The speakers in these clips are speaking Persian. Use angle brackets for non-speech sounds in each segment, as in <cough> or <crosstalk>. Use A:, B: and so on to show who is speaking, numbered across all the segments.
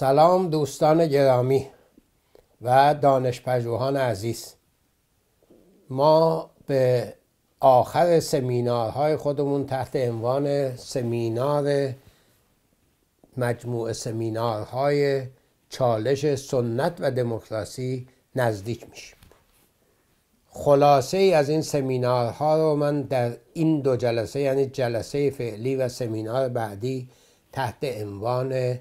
A: سلام دوستان گرامی و دانشپژوهان عزیز ما به آخر سمینارهای خودمون تحت عنوان سمینار مجموعه سمینارهای چالش سنت و دموکراسی نزدیک میشیم خلاصه ای از این سمینارها رو من در این دو جلسه یعنی جلسه فعلی و سمینار بعدی تحت عنوان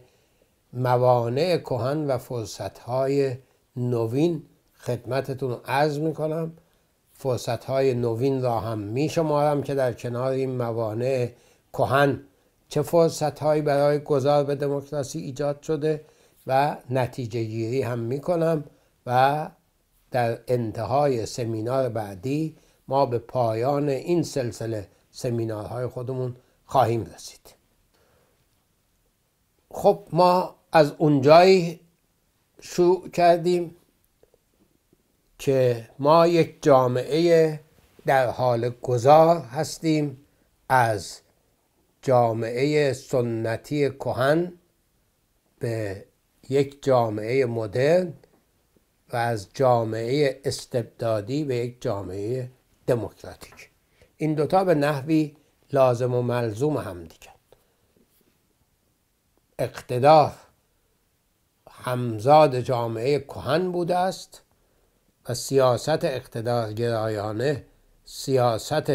A: موانع کهن و فرصتهای نوین خدمتتون عرض میکنم فرصتهای نوین را هم میشمارم که در کنار این موانع کهن چه هایی برای گذار به دموکراسی ایجاد شده و نتیجه گیری هم میکنم و در انتهای سمینار بعدی ما به پایان این سلسله سمینارهای خودمون خواهیم رسید خب ما از اونجایی شروع کردیم که ما یک جامعه در حال گذار هستیم از جامعه سنتی کهن به یک جامعه مدرن و از جامعه استبدادی به یک جامعه دموکراتیک این دوتا به نحوی لازم و ملزوم هم دیگر اقتدار همزاد جامعه کهن بوده است و سیاست اقتدارگرایانه سیاست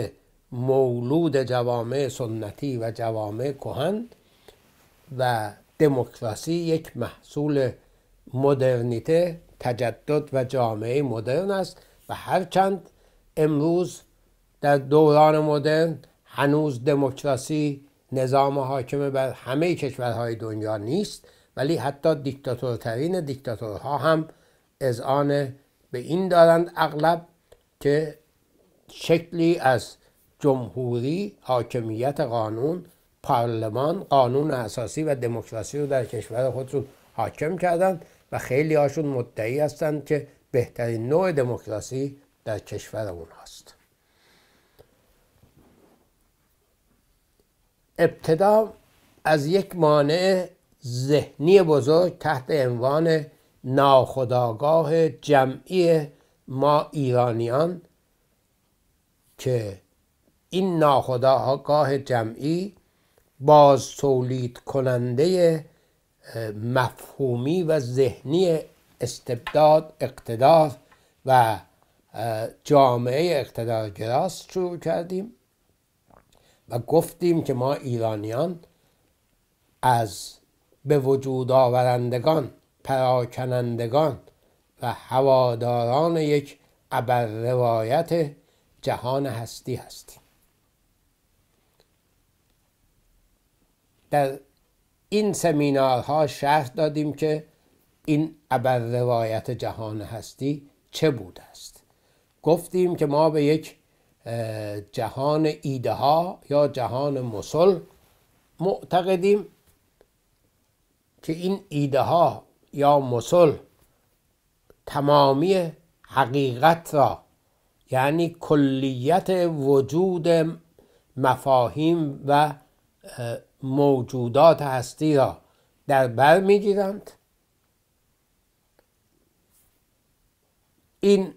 A: مولود جوامع سنتی و جوامع کهن و دموکراسی یک محصول مدرنیته تجدد و جامعه مدرن است و هرچند امروز در دوران مدرن هنوز دموکراسی نظام حاکم بر همه کشورهای دنیا نیست ولی حتی دیکتاتورترین دیکتاتورها هم آن به این دارند اغلب که شکلی از جمهوری حاکمیت قانون پارلمان قانون اساسی و دموکراسی رو در کشور خودشون حاکم کردند و خیلی هاشون مدعی هستند که بهترین نوع دموکراسی در کشور هست ابتدا از یک مانع ذهنی بزرگ تحت عنوان ناخداگاه جمعی ما ایرانیان که این ناخداگاه جمعی باز تولید کننده مفهومی و ذهنی استبداد اقتدار و جامعه اقتدارگراس شروع کردیم و گفتیم که ما ایرانیان از به وجود آورندگان پراکنندگان و هواداران یک ابر روایت جهان هستی هستیم در این سمینارها شرح دادیم که این ابر روایت جهان هستی چه بوده است گفتیم که ما به یک جهان ایده ها یا جهان مسل معتقدیم که این ایده ها یا مسل تمامی حقیقت را یعنی کلیت وجود مفاهیم و موجودات هستی را در بر میگیرند این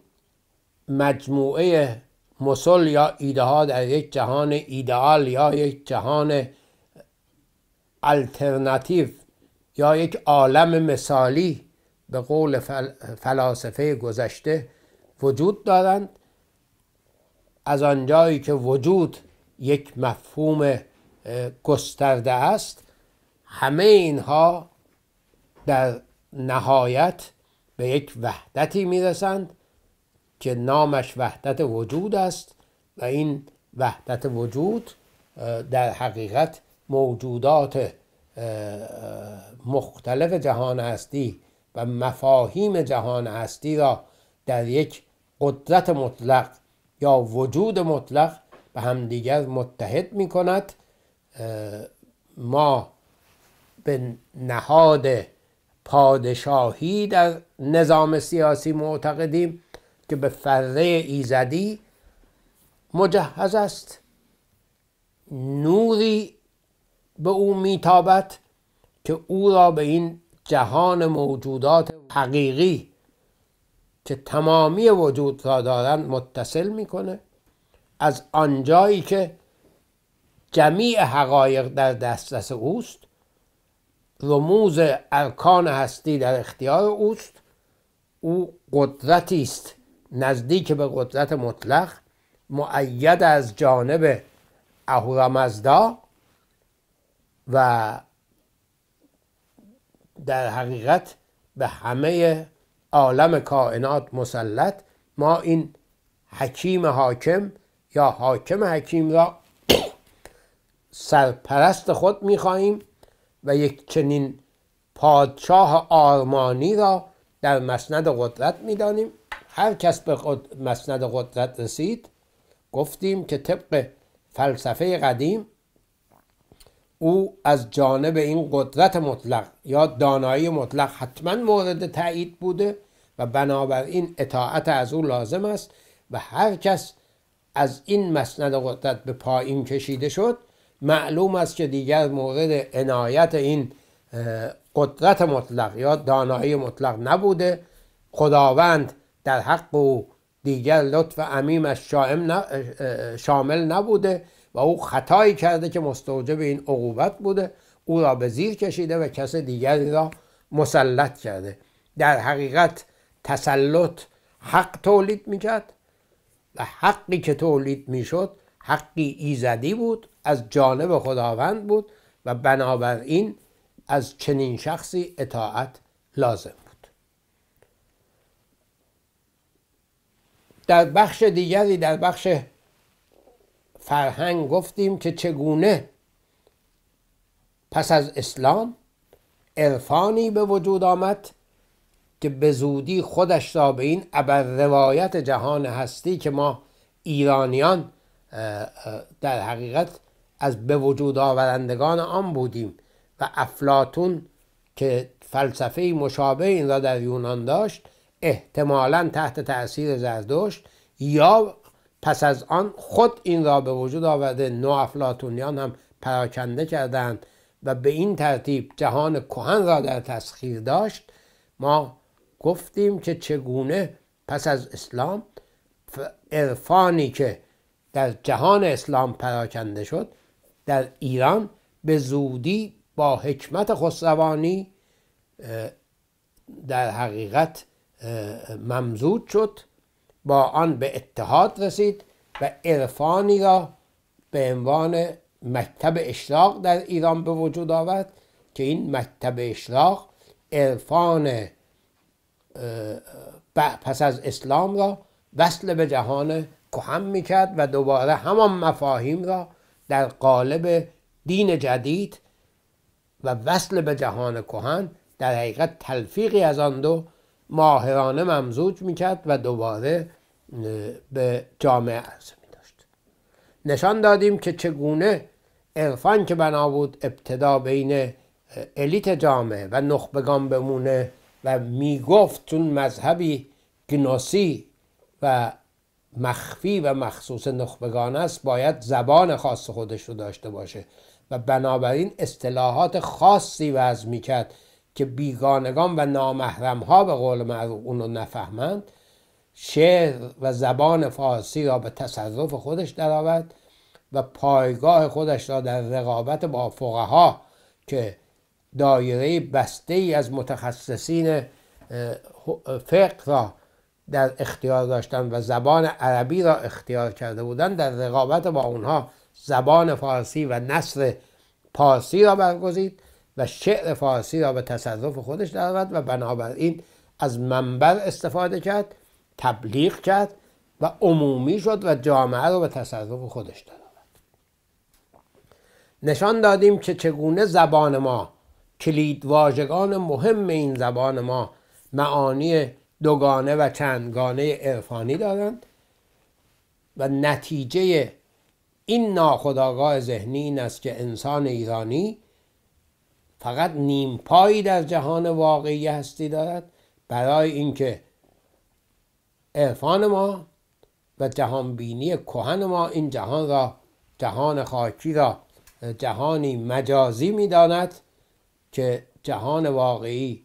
A: مجموعه مسل یا ایده ها در یک جهان ایدئال یا یک جهان الترناتیو یا یک عالم مثالی به قول فلاسفه گذشته وجود دارند از آنجایی که وجود یک مفهوم گسترده است همه اینها در نهایت به یک وحدتی میرسند که نامش وحدت وجود است و این وحدت وجود در حقیقت موجودات مختلف جهان هستی و مفاهیم جهان هستی را در یک قدرت مطلق یا وجود مطلق به همدیگر متحد می کند ما به نهاد پادشاهی در نظام سیاسی معتقدیم که به فره ایزدی مجهز است نوری به او میتابد که او را به این جهان موجودات حقیقی که تمامی وجود را دارند متصل میکنه از آنجایی که جمیع حقایق در دسترس اوست رموز ارکان هستی در اختیار اوست او قدرتی است نزدیک به قدرت مطلق معید از جانب اهورامزدا و در حقیقت به همه عالم کائنات مسلط ما این حکیم حاکم یا حاکم حکیم را سرپرست خود میخواهیم و یک چنین پادشاه آرمانی را در مسند قدرت میدانیم هر کس به مسند قدرت رسید گفتیم که طبق فلسفه قدیم او از جانب این قدرت مطلق یا دانایی مطلق حتما مورد تایید بوده و بنابراین اطاعت از او لازم است و هر کس از این مسند قدرت به پایین کشیده شد معلوم است که دیگر مورد عنایت این قدرت مطلق یا دانایی مطلق نبوده خداوند در حق او دیگر لطف عمیمش شامل نبوده و او خطایی کرده که مستوجب این عقوبت بوده او را به زیر کشیده و کس دیگری را مسلط کرده در حقیقت تسلط حق تولید میکرد و حقی که تولید میشد حقی ایزدی بود از جانب خداوند بود و بنابراین از چنین شخصی اطاعت لازم بود در بخش دیگری در بخش فرهنگ گفتیم که چگونه پس از اسلام عرفانی به وجود آمد که به زودی خودش را به این ابر روایت جهان هستی که ما ایرانیان در حقیقت از به وجود آورندگان آن بودیم و افلاتون که فلسفه مشابه این را در یونان داشت احتمالا تحت تاثیر زردشت یا پس از آن خود این را به وجود آورده نو افلاتونیان هم پراکنده کردند و به این ترتیب جهان کهن را در تسخیر داشت ما گفتیم که چگونه پس از اسلام عرفانی که در جهان اسلام پراکنده شد در ایران به زودی با حکمت خسروانی در حقیقت ممزود شد با آن به اتحاد رسید و عرفانی را به عنوان مکتب اشراق در ایران به وجود آورد که این مکتب اشراق عرفان پس از اسلام را وصل به جهان کهن میکرد و دوباره همان مفاهیم را در قالب دین جدید و وصل به جهان کهن در حقیقت تلفیقی از آن دو ماهرانه ممزوج میکرد و دوباره به جامعه عرضه می داشت نشان دادیم که چگونه عرفان که بنا بود ابتدا بین الیت جامعه و نخبگان بمونه و گفت چون مذهبی گناسی و مخفی و مخصوص نخبگان است باید زبان خاص خودش رو داشته باشه و بنابراین اصطلاحات خاصی وضع کرد که بیگانگان و نامحرم ها به قول معروف اون رو نفهمند شعر و زبان فارسی را به تصرف خودش درآورد و پایگاه خودش را در رقابت با فقها که دایره بسته ای از متخصصین فقه را در اختیار داشتند و زبان عربی را اختیار کرده بودند در رقابت با اونها زبان فارسی و نصر پارسی را برگزید و شعر فارسی را به تصرف خودش درآورد و بنابراین از منبر استفاده کرد تبلیغ کرد و عمومی شد و جامعه رو به تصرف خودش داد. نشان دادیم که چگونه زبان ما کلید واژگان مهم این زبان ما معانی دوگانه و چندگانه عرفانی دارند و نتیجه این ناخودآگاه ذهنی این است که انسان ایرانی فقط نیم در جهان واقعی هستی دارد برای اینکه عرفان ما و جهانبینی کهن ما این جهان را جهان خاکی را جهانی مجازی میداند که جهان واقعی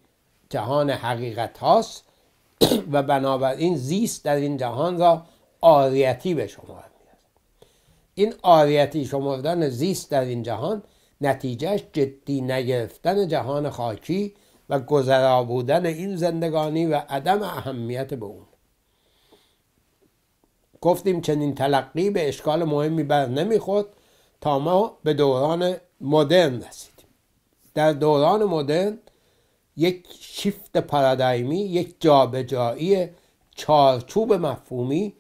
A: جهان حقیقت هاست <clears throat> و بنابراین زیست در این جهان را آریتی به شما میاد این آریتی شمردن زیست در این جهان نتیجهش جدی نگرفتن جهان خاکی و گذرا بودن این زندگانی و عدم اهمیت به اون گفتیم چنین تلقی به اشکال مهمی بر نمیخورد تا ما به دوران مدرن رسیدیم در دوران مدرن یک شیفت پارادایمی یک جابجایی چارچوب مفهومی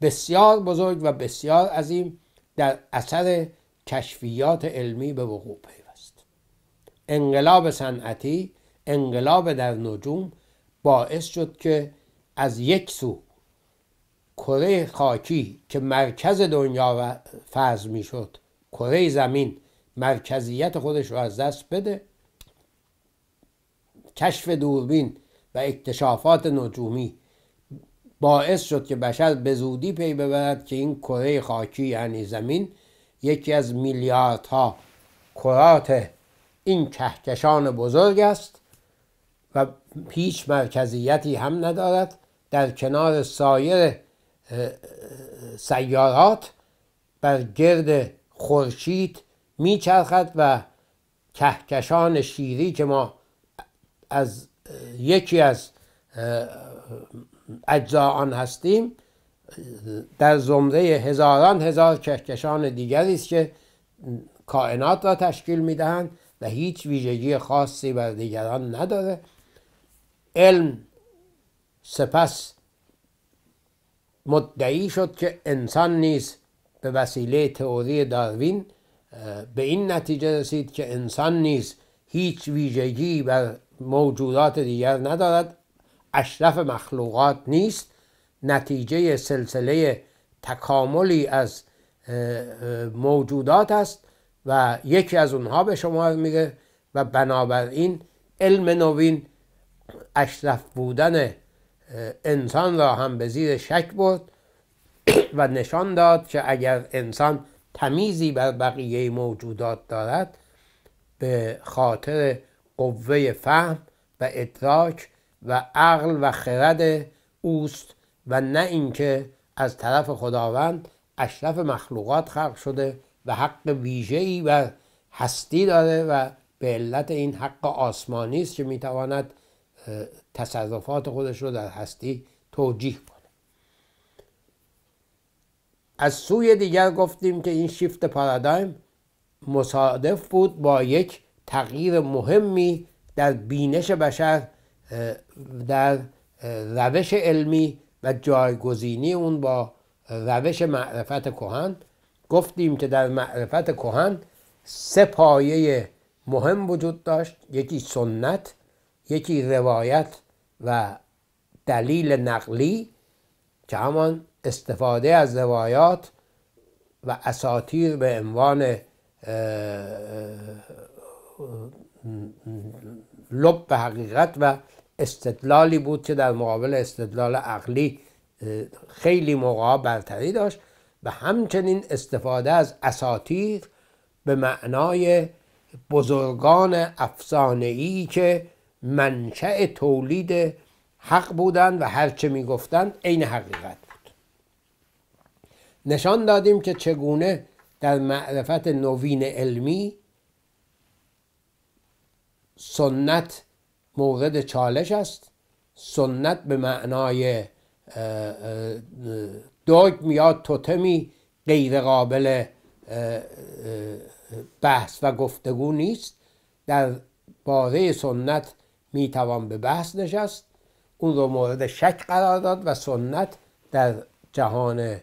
A: بسیار بزرگ و بسیار عظیم در اثر کشفیات علمی به وقوع پیوست انقلاب صنعتی انقلاب در نجوم باعث شد که از یک سو کره خاکی که مرکز دنیا فرض میشد کره زمین مرکزیت خودش را از دست بده کشف دوربین و اکتشافات نجومی باعث شد که بشر به زودی پی ببرد که این کره خاکی یعنی زمین یکی از میلیاردها کرات این کهکشان بزرگ است و هیچ مرکزیتی هم ندارد در کنار سایر سیارات بر گرد خورشید میچرخد و کهکشان شیری که ما از یکی از اجزا آن هستیم در زمره هزاران هزار کهکشان دیگری است که کائنات را تشکیل میدهند و هیچ ویژگی خاصی بر دیگران نداره علم سپس مدعی شد که انسان نیست به وسیله تئوری داروین به این نتیجه رسید که انسان نیست هیچ ویژگی بر موجودات دیگر ندارد اشرف مخلوقات نیست نتیجه سلسله تکاملی از موجودات است و یکی از اونها به شمار میره و بنابراین علم نوین اشرف بودن انسان را هم به زیر شک برد <coughs> و نشان داد که اگر انسان تمیزی بر بقیه موجودات دارد به خاطر قوه فهم و ادراک و عقل و خرد اوست و نه اینکه از طرف خداوند اشرف مخلوقات خلق شده و حق ویژه‌ای و هستی داره و به علت این حق آسمانی است که میتواند تصرفات خودش رو در هستی توجیه کنه از سوی دیگر گفتیم که این شیفت پارادایم مصادف بود با یک تغییر مهمی در بینش بشر در روش علمی و جایگزینی اون با روش معرفت کهن گفتیم که در معرفت کهن سه پایه مهم وجود داشت یکی سنت یکی روایت و دلیل نقلی که همان استفاده از روایات و اساتیر به عنوان لب به حقیقت و استدلالی بود که در مقابل استدلال عقلی خیلی موقع برتری داشت و همچنین استفاده از اساتیر به معنای بزرگان افسانه‌ای که منشأ تولید حق بودند و هرچه میگفتند عین حقیقت بود نشان دادیم که چگونه در معرفت نوین علمی سنت مورد چالش است سنت به معنای دوگم یا توتمی غیر قابل بحث و گفتگو نیست در باره سنت توان به بحث نشست اون رو مورد شک قرار داد و سنت در جهان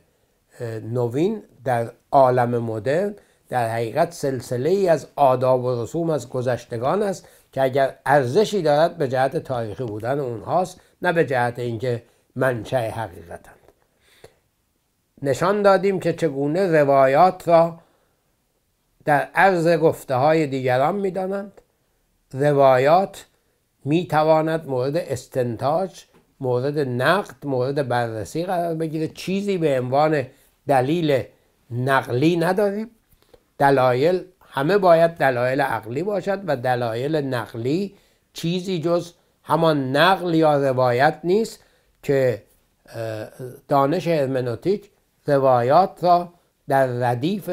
A: نوین در عالم مدرن در حقیقت سلسله ای از آداب و رسوم از گذشتگان است که اگر ارزشی دارد به جهت تاریخی بودن اونهاست نه به جهت اینکه منشأ حقیقتند نشان دادیم که چگونه روایات را در عرض گفته های دیگران میدانند روایات می تواند مورد استنتاج مورد نقد مورد بررسی قرار بگیره چیزی به عنوان دلیل نقلی نداریم دلایل همه باید دلایل عقلی باشد و دلایل نقلی چیزی جز همان نقل یا روایت نیست که دانش هرمنوتیک روایات را در ردیف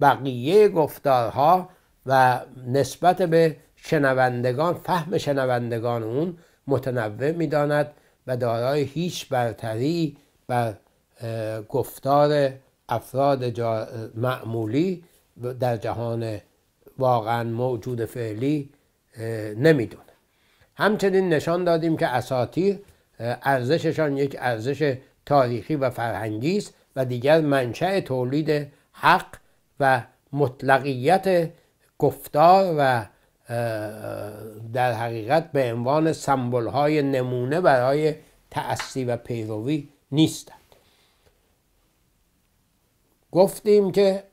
A: بقیه گفتارها و نسبت به شنوندگان فهم شنوندگان اون متنوع میداند و دارای هیچ برتری بر گفتار افراد معمولی در جهان واقعا موجود فعلی نمیدونه همچنین نشان دادیم که اساتیر ارزششان یک ارزش تاریخی و فرهنگی است و دیگر منشأ تولید حق و مطلقیت گفتار و در حقیقت به عنوان سمبل های نمونه برای تأسی و پیروی نیستند گفتیم که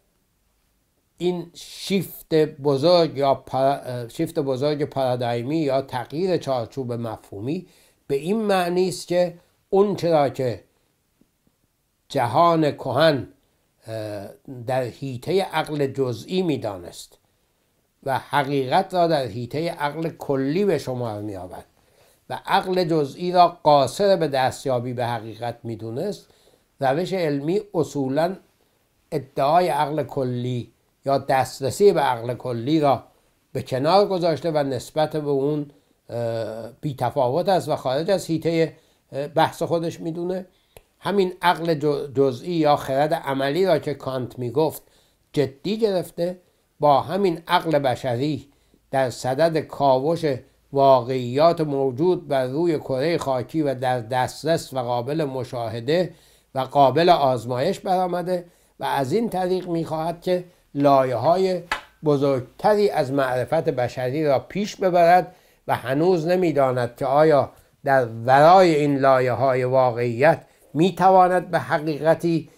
A: این شیفت بزرگ یا شیفت بزرگ پارادایمی یا تغییر چارچوب مفهومی به این معنی است که اون چرا که جهان کهن در حیطه عقل جزئی میدانست و حقیقت را در حیطه عقل کلی به شمار می آورد و عقل جزئی را قاصر به دستیابی به حقیقت میدونست روش علمی اصولا ادعای عقل کلی یا دسترسی به عقل کلی را به کنار گذاشته و نسبت به اون بی تفاوت است و خارج از حیطه بحث خودش میدونه همین عقل جزئی یا خرد عملی را که کانت میگفت جدی گرفته با همین عقل بشری در صدد کاوش واقعیات موجود بر روی کره خاکی و در دسترس و قابل مشاهده و قابل آزمایش برآمده و از این طریق میخواهد که لایه های بزرگتری از معرفت بشری را پیش ببرد و هنوز نمیداند که آیا در ورای این لایه های واقعیت میتواند به حقیقتی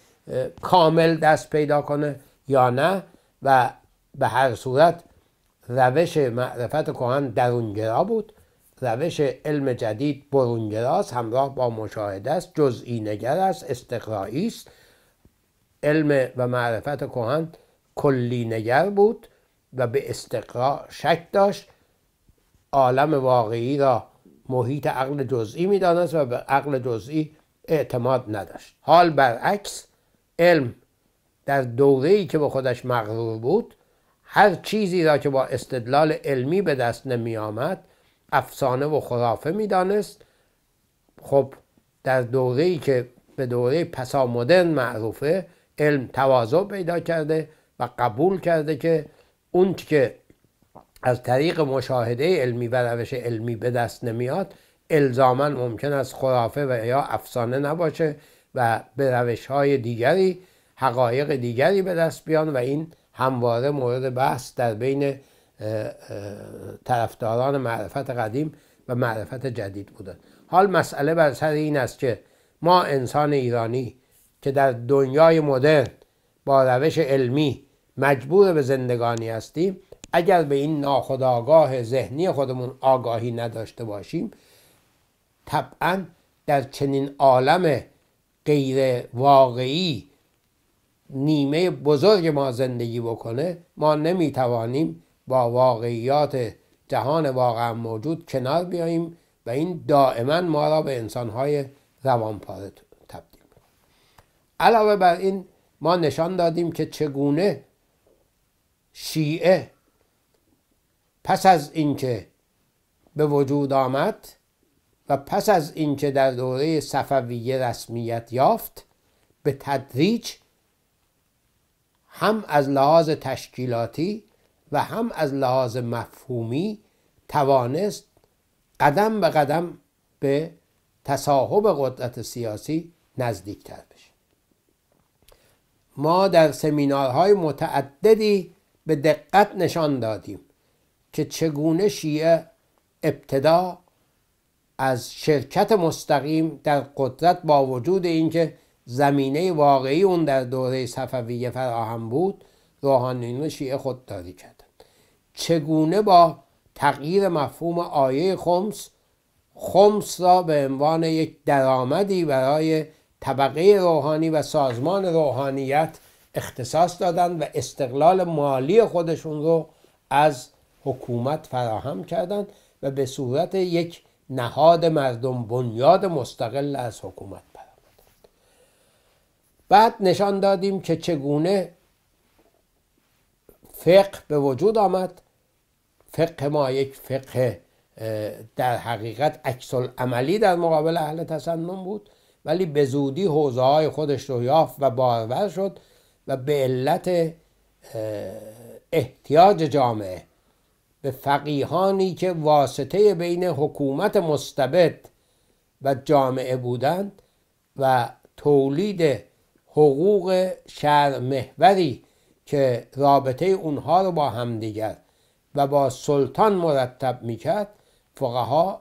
A: کامل دست پیدا کنه یا نه و به هر صورت روش معرفت کهن درونگرا بود روش علم جدید برونگراست همراه با مشاهده است جزئی نگر است استقرایی است علم و معرفت کهن کلی نگر بود و به استقرا شک داشت عالم واقعی را محیط عقل جزئی میدانست و به عقل جزئی اعتماد نداشت حال برعکس علم در دوره که به خودش مغرور بود هر چیزی را که با استدلال علمی به دست نمی آمد افسانه و خرافه میدانست خب در ای که به دوره پسا مدرن معروفه علم تواضع پیدا کرده و قبول کرده که اون که از طریق مشاهده علمی و روش علمی به دست نمیاد الزاما ممکن است خرافه و یا افسانه نباشه و به روش های دیگری حقایق دیگری به دست بیان و این همواره مورد بحث در بین طرفداران معرفت قدیم و معرفت جدید بودن. حال مسئله بر سر این است که ما انسان ایرانی که در دنیای مدرن با روش علمی مجبور به زندگانی هستیم اگر به این ناخودآگاه ذهنی خودمون آگاهی نداشته باشیم طبعا در چنین عالم غیر واقعی نیمه بزرگ ما زندگی بکنه ما نمیتوانیم با واقعیات جهان واقعا موجود کنار بیاییم و این دائما ما را به انسانهای روانپاره تبدیل میکنه علاوه بر این ما نشان دادیم که چگونه شیعه پس از اینکه به وجود آمد و پس از اینکه در دوره صفویه رسمیت یافت به تدریج هم از لحاظ تشکیلاتی و هم از لحاظ مفهومی توانست قدم به قدم به تصاحب قدرت سیاسی نزدیکتر بشه ما در سمینارهای متعددی به دقت نشان دادیم که چگونه شیعه ابتدا از شرکت مستقیم در قدرت با وجود اینکه زمینه واقعی اون در دوره صفویه فراهم بود روحانیون شیعه خودداری کردند چگونه با تغییر مفهوم آیه خمس خمس را به عنوان یک درآمدی برای طبقه روحانی و سازمان روحانیت اختصاص دادند و استقلال مالی خودشون رو از حکومت فراهم کردند و به صورت یک نهاد مردم بنیاد مستقل از حکومت بعد نشان دادیم که چگونه فقه به وجود آمد فقه ما یک فقه در حقیقت عکس عملی در مقابل اهل تسنن بود ولی به زودی حوزه های خودش رو یافت و بارور شد و به علت احتیاج جامعه به فقیهانی که واسطه بین حکومت مستبد و جامعه بودند و تولید حقوق محوری که رابطه اونها رو با همدیگر و با سلطان مرتب میکرد فقها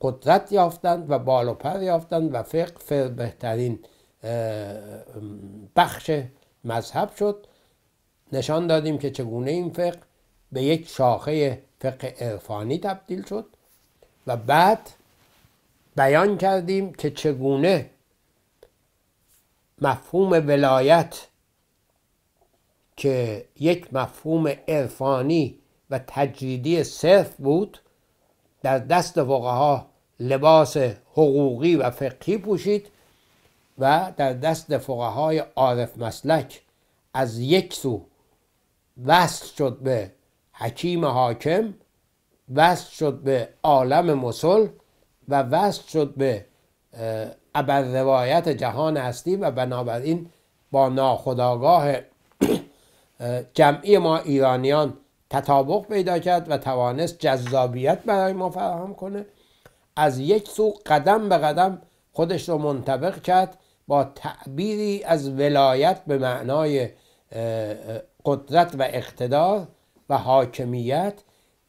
A: قدرت یافتند و بال و پر یافتند و فقه فر بهترین بخش مذهب شد نشان دادیم که چگونه این فقه به یک شاخه فقه عرفانی تبدیل شد و بعد بیان کردیم که چگونه مفهوم ولایت که یک مفهوم عرفانی و تجریدی صرف بود در دست فقها لباس حقوقی و فقهی پوشید و در دست فقهای عارف مسلک از یک سو وصل شد به حکیم حاکم وصل شد به عالم مسل و وصل شد به ابر روایت جهان هستیم و بنابراین با ناخداگاه جمعی ما ایرانیان تطابق پیدا کرد و توانست جذابیت برای ما فراهم کنه از یک سو قدم به قدم خودش رو منطبق کرد با تعبیری از ولایت به معنای قدرت و اقتدار و حاکمیت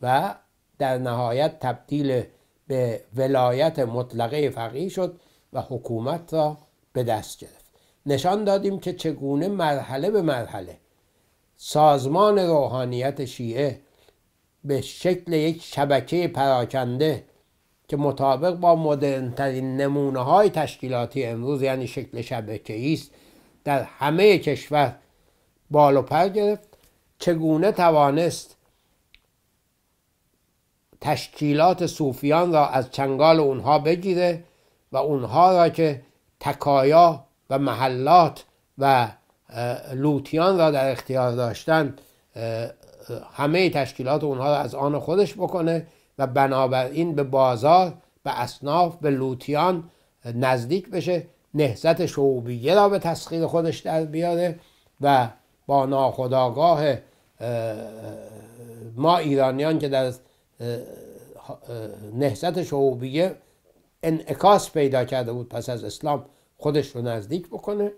A: و در نهایت تبدیل به ولایت مطلقه فقیه شد و حکومت را به دست گرفت نشان دادیم که چگونه مرحله به مرحله سازمان روحانیت شیعه به شکل یک شبکه پراکنده که مطابق با مدرنترین نمونه های تشکیلاتی امروز یعنی شکل شبکه است در همه کشور بال و پر گرفت چگونه توانست تشکیلات صوفیان را از چنگال اونها بگیره و اونها را که تکایا و محلات و لوتیان را در اختیار داشتن همه تشکیلات اونها را از آن خودش بکنه و بنابراین به بازار به اصناف به لوتیان نزدیک بشه نهزت شعوبیه را به تسخیر خودش در بیاره و با ناخداگاه ما ایرانیان که در نهزت شعوبیه انعکاس پیدا کرده بود پس از اسلام خودش رو نزدیک بکنه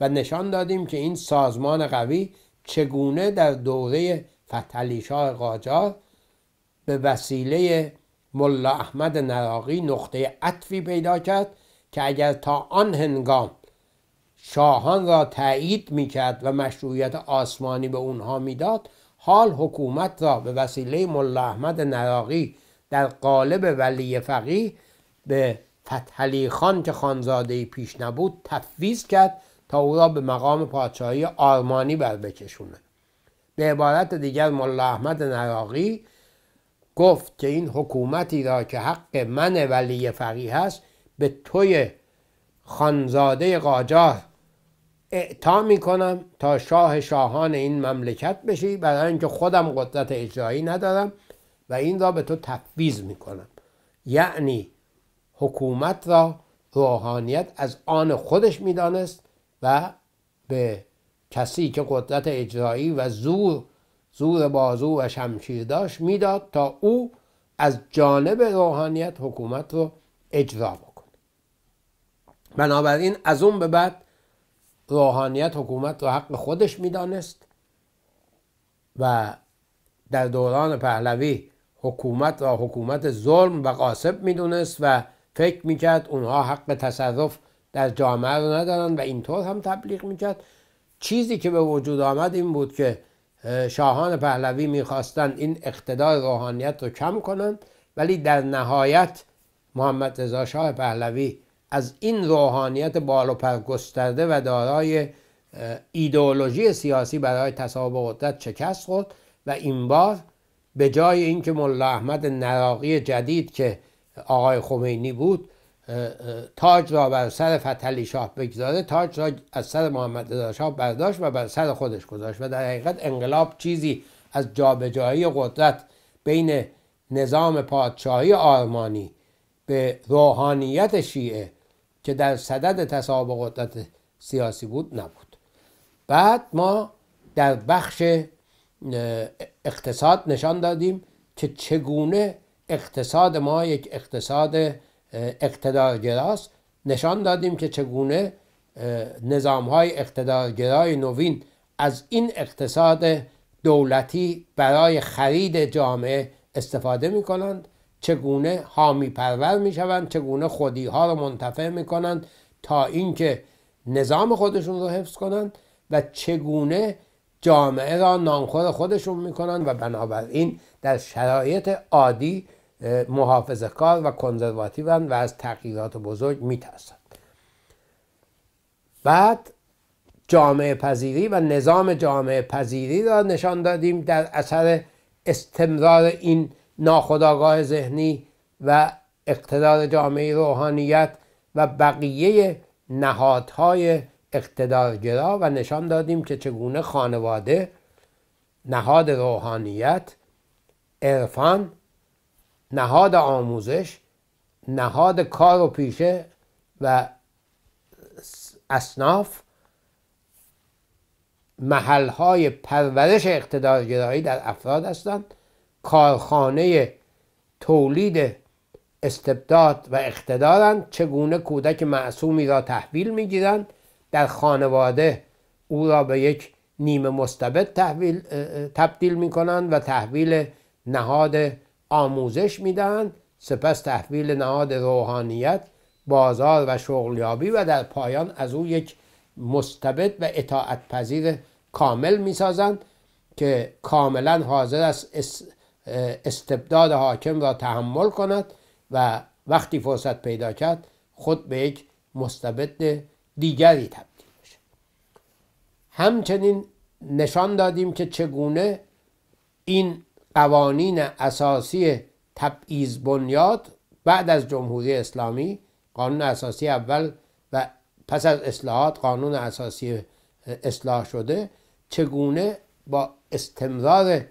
A: و نشان دادیم که این سازمان قوی چگونه در دوره فتحعلی شاه قاجار به وسیله ملا احمد نراقی نقطه عطفی پیدا کرد که اگر تا آن هنگام شاهان را تایید کرد و مشروعیت آسمانی به اونها میداد حال حکومت را به وسیله ملا احمد نراقی در قالب ولی فقیه به فتحلی خان که خانزاده پیش نبود تفویض کرد تا او را به مقام پادشاهی آرمانی بر بکشونه به عبارت دیگر ملا احمد نراقی گفت که این حکومتی را که حق من ولی فقیه است به توی خانزاده قاجار اعطا میکنم تا شاه شاهان این مملکت بشی برای اینکه خودم قدرت اجرایی ندارم و این را به تو تفویض میکنم یعنی حکومت را روحانیت از آن خودش میدانست و به کسی که قدرت اجرایی و زور زور بازو و شمشیر داشت میداد تا او از جانب روحانیت حکومت رو اجرا بکنه بنابراین از اون به بعد روحانیت حکومت را حق خودش میدانست و در دوران پهلوی حکومت را حکومت ظلم و قاسب میدونست و فکر میکرد اونها حق تصرف در جامعه رو ندارن و اینطور هم تبلیغ میکرد چیزی که به وجود آمد این بود که شاهان پهلوی میخواستند این اقتدار روحانیت رو کم کنند ولی در نهایت محمد رضا شاه پهلوی از این روحانیت بال و گسترده و دارای ایدئولوژی سیاسی برای تصاحب قدرت شکست خورد و این بار به جای اینکه ملا احمد نراقی جدید که آقای خمینی بود تاج را بر سر فتحعلی شاه بگذاره تاج را از سر محمد رضا شاه برداشت و بر سر خودش گذاشت و در حقیقت انقلاب چیزی از جابجایی قدرت بین نظام پادشاهی آرمانی به روحانیت شیعه که در صدد تصاحب قدرت سیاسی بود نبود بعد ما در بخش اقتصاد نشان دادیم که چگونه اقتصاد ما یک اقتصاد اقتدارگراست نشان دادیم که چگونه نظام های اقتدارگرای نوین از این اقتصاد دولتی برای خرید جامعه استفاده می کنند چگونه حامی پرور می شوند چگونه خودی ها رو منتفع می کنند تا اینکه نظام خودشون رو حفظ کنند و چگونه جامعه را نانخور خودشون کنند و بنابراین در شرایط عادی محافظه کار و کنزرواتیوند و از تغییرات بزرگ میترسند بعد جامعه پذیری و نظام جامعه پذیری را نشان دادیم در اثر استمرار این ناخداگاه ذهنی و اقتدار جامعه روحانیت و بقیه نهادهای اقتدارگرا و نشان دادیم که چگونه خانواده نهاد روحانیت عرفان نهاد آموزش نهاد کار و پیشه و اصناف محلهای پرورش اقتدارگرایی در افراد هستند کارخانه تولید استبداد و اقتدارند چگونه کودک معصومی را تحویل میگیرند در خانواده او را به یک نیمه مستبد تحویل تبدیل میکنند و تحویل نهاد آموزش میدهند سپس تحویل نهاد روحانیت بازار و شغلیابی و در پایان از او یک مستبد و اطاعت پذیر کامل میسازند که کاملا حاضر است استبداد حاکم را تحمل کند و وقتی فرصت پیدا کرد خود به یک مستبد دیگری تبدیل بشه همچنین نشان دادیم که چگونه این قوانین اساسی تبعیض بنیاد بعد از جمهوری اسلامی قانون اساسی اول و پس از اصلاحات قانون اساسی اصلاح شده چگونه با استمرار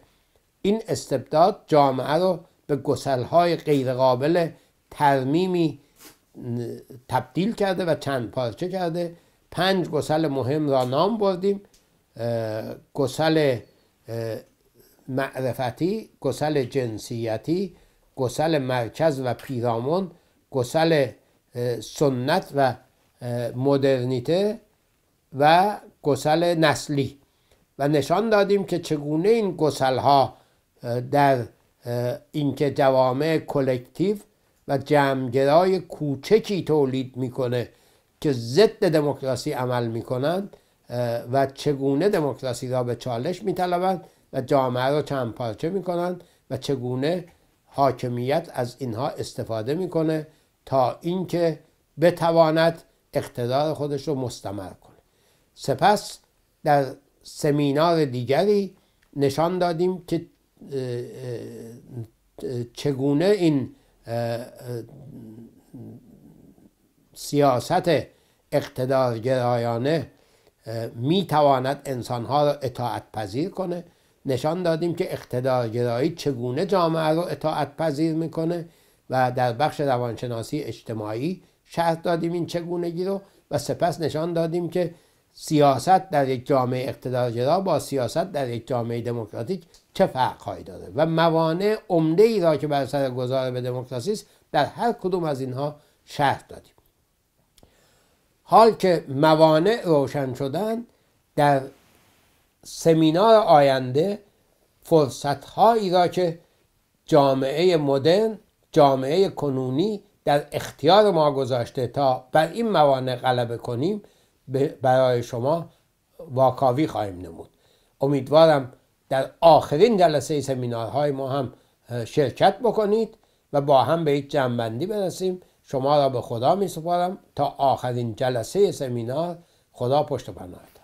A: این استبداد جامعه رو به گسلهای غیرقابل ترمیمی تبدیل کرده و چند پارچه کرده پنج گسل مهم را نام بردیم گسل معرفتی گسل جنسیتی گسل مرکز و پیرامون گسل سنت و مدرنیته و گسل نسلی و نشان دادیم که چگونه این گسل ها در اینکه جوامع کلکتیو و جمعگرای کوچکی تولید میکنه که ضد دموکراسی عمل میکنند و چگونه دموکراسی را به چالش میطلبند و جامعه را چند پارچه میکنند و چگونه حاکمیت از اینها استفاده میکنه تا اینکه بتواند اقتدار خودش رو مستمر کنه سپس در سمینار دیگری نشان دادیم که چگونه این سیاست اقتدارگرایانه میتواند انسانها را اطاعت پذیر کنه نشان دادیم که اقتدارگرایی چگونه جامعه رو اطاعت پذیر میکنه و در بخش روانشناسی اجتماعی شرط دادیم این چگونگی رو و سپس نشان دادیم که سیاست در یک جامعه اقتدارگرا با سیاست در یک جامعه دموکراتیک چه فرق هایی داره و موانع عمده ای را که بر سر گذار به دموکراسی است در هر کدوم از اینها شرط دادیم حال که موانع روشن شدن در سمینار آینده فرصت هایی را که جامعه مدرن جامعه کنونی در اختیار ما گذاشته تا بر این موانع غلبه کنیم برای شما واکاوی خواهیم نمود امیدوارم در آخرین جلسه سمینارهای ما هم شرکت بکنید و با هم به یک جنبندی برسیم شما را به خدا می سپارم تا آخرین جلسه سمینار خدا پشت و